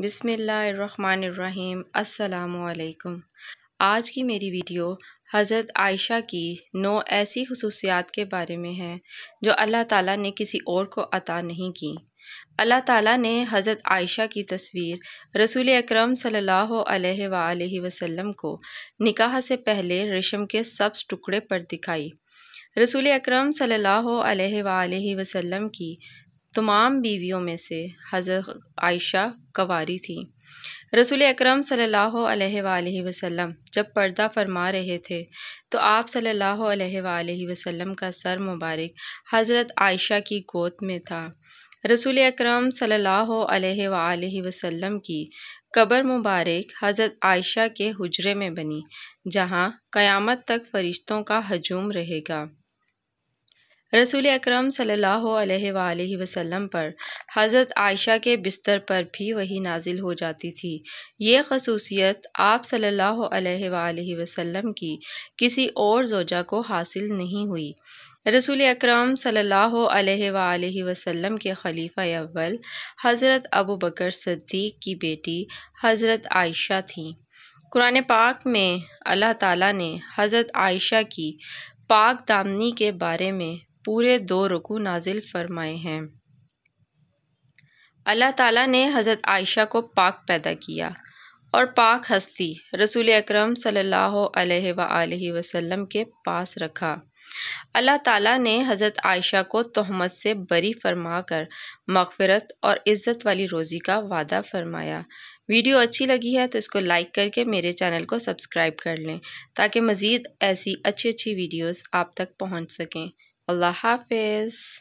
बिसमीम् अल्लाम आज की मेरी वीडियो हज़रत आयशा की नौ ऐसी खसूसियात के बारे में है जो अल्लाह ताला ने किसी और को अता नहीं की अल्लाह ताला ने हज़रत आयशा की तस्वीर रसूल अकरम सल्लल्लाहु अलैहि वसल्लम को निकाह से पहले रेशम के सब्स टुकड़े पर दिखाई रसूल अकरम सल्लल्लाहु अलैहि वसल्लम की तमाम बीवियों में से हज़रत आयशा कवारी थी रसूल अकरम सल्लल्लाहु अलैहि वसल्लम जब पर्दा फरमा रहे थे तो आप सल्लल्लाहु अलैहि वसल्लम का सर मुबारक हज़रत आयशा की गोद में था रसूल अकरम सल्लल्लाहु अलैहि वसल्लम की कबर मुबारक हज़रत आयशा के हुजरे में बनी जहां क़यामत तक फ़रिश्तों का हजूम रहेगा रसूल अकरम सल्लल्लाहु अलैहि वसल्लम पर हज़रत आयशा के बिस्तर पर भी वही नाजिल हो जाती थी ये खसूसियत आप सल्लल्लाहु अलैहि वसल्लम की किसी और जोजा को हासिल नहीं हुई रसूल अकरम सल्लल्लाहु अलैहि वसल्लम के खलीफा अव्वल हज़रत अबू बकर सद्दीक की बेटी हज़रत आयशा थी कुरान पाक में अल्लाह ताला ने हज़रत आयशा की पाक दामनी के बारे में पूरे दो रुकू नाजिल फरमाए हैं अल्लाह ताला ने हज़रत आयशा को पाक पैदा किया और पाक हस्ती रसूल अकरम सल्लल्लाहु अलैहि सल्ला वसल्लम के पास रखा अल्लाह ताला ने हज़रत आयशा को तहमत से बरी फरमा कर मगफ़रत और इज़्ज़त वाली रोज़ी का वादा फरमाया वीडियो अच्छी लगी है तो इसको लाइक करके मेरे चैनल को सब्सक्राइब कर लें ताकि मज़ीद ऐसी अच्छी अच्छी वीडियोस आप तक पहुंच सकें Allah Hafiz.